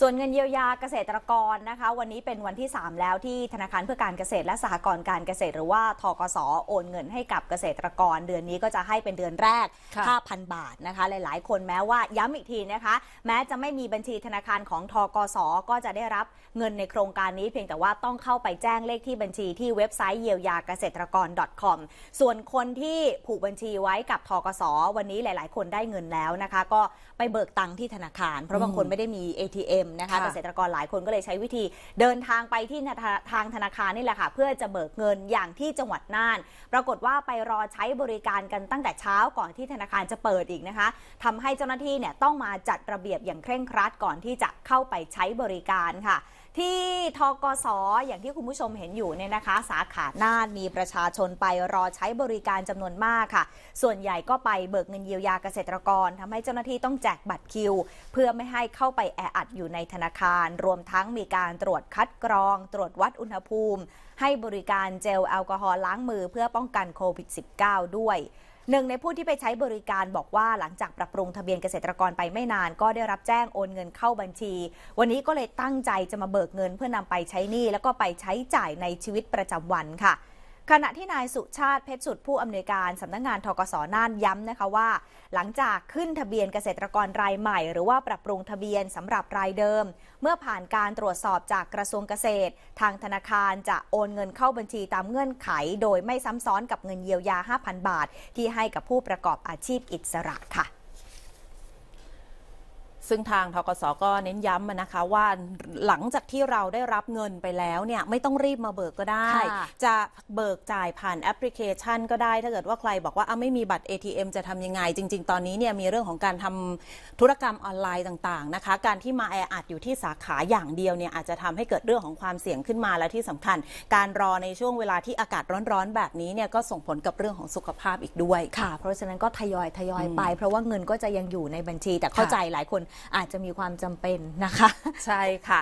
ส่วนเงินเยียวยาเกษตรกรนะคะ วันนี้เป็นวันที่ 3 แล้วที่ธนาคารเพื่อการเกษตรและสหกรณ์การเกษตร หรือว่าทกสโอนเงินให้กับเกษตรกรเดือนนี้ก็จะให้เป็นเดือนแรก 5,000 บาทนะคะ หลาย ๆ คนแม้ว่าย้ำอีกทีนะคะ แม้จะไม่มีบัญชีธนาคารของทกสก็จะได้รับเงินในโครงการนี้เพียงแต่ว่าต้องเข้าไปแจ้งเลขที่บัญชีที่เว็บไซต์เยียวยาเกษตรกร .com ส่วนคนที่ผูกบัญชีไว้กับทกสวันนี้หลาย ๆ คนได้เงินแล้วนะคะ ก็ไปเบิกตังค์ที่ธนาคารเพราะบางคนไม่ได้มี ATM มนะคะเกษตรกรหลายคนก็เลยใช้วิธี เดินทางไปที่ทางธนาคารนี่แหละค่ะเพื่อจะเบิกเงินอย่างที่จังหวัดน่าน ปรากฏว่าไปรอใช้บริการกันตั้งแต่เช้าก่อนที่ธนาคารจะเปิดอีกนะคะ ทำให้เจ้าหน้าที่เนี่ยต้องมาจัดระเบียบอย่างเคร่งครัด ก่อนที่จะเข้าไปใช้บริการค่ะ ที่ทกศออย่างที่คุณผู้ชมเห็นอยู่เนี่ยนะคะ สาขาน่านมีประชาชนไปรอใช้บริการจำนวนมากค่ะ ส่วนใหญ่ก็ไปเบิกเงินเยียวยาเกษตรกร ทำให้เจ้าหน้าที่ต้องแจกบัตรคิว เพื่อไม่ให้เข้าไปแออัดอยู่ในธนาคาร รวมทั้งมีการตรวจคัดกรอง ตรวจวัดอุณหภูมิให้บริการเจลแอลกอฮอล์ล้างมือเพื่อป้องกันโควิด -19 ด้วย หนึ่งในผู้ที่ไปใช้บริการบอกว่าหลังจากปรับปรุงทะเบียนเกษตรกรไปไม่นานก็ได้รับแจ้งโอนเงินเข้าบัญชี วันนี้ก็เลยตั้งใจจะมาเบิกเงินเพื่อนำไปใช้หนี้แล้วก็ไปใช้จ่ายในชีวิตประจำวันค่ะขณะที่นายสุชาติเพชรสุดผู้อำนวยการสำนักงงานทกศน่านย้ำนะคะว่า หลังจากขึ้นทะเบียนเกษตรกรรายใหม่หรือว่าปรับปรุงทะเบียนสำหรับรายเดิม เมื่อผ่านการตรวจสอบจากกระทรวงเกษตร ทางธนาคารจะโอนเงินเข้าบัญชีตามเงื่อนไขโดยไม่ซ้ำซ้อนกับเงินเยียวยา 5,000 บาท ที่ให้กับผู้ประกอบอาชีพอิสระค่ะซึ่งทางทกศก็เน้นย้ำนะคะว่าหลังจากที่เราได้รับเงินไปแล้วเนี่ยไม่ต้องรีบมาเบิกก็ได้ จะเบิกจ่ายผ่านแอปพลิเคชัน ก็ได้ถ้าเกิดว่าใครบอกว่าไม่มีบัตร ATM จะทำยังไง จริงๆตอนนี้เนี่ยมีเรื่องของการทำธุรกรรมออนไลน์ต่างๆนะคะการที่มาแออัดอยู่ที่สาขาอย่างเดียวเนี่ยอาจจะทำให้เกิดเรื่องของความเสี่ยงขึ้นมาและที่สำคัญ การรอในช่วงเวลาที่อากาศร้อนๆแบบนี้เนี่ยก็ส่งผลกับเรื่องของสุขภาพอีกด้วย ค่ะ เพราะฉะนั้นก็ทยอยทยอยไป เพราะว่าเงินก็จะยังอยู่ในบัญชีแต่เข้าใจหลายคนอาจจะมีความจำเป็นนะคะ ใช่ค่ะ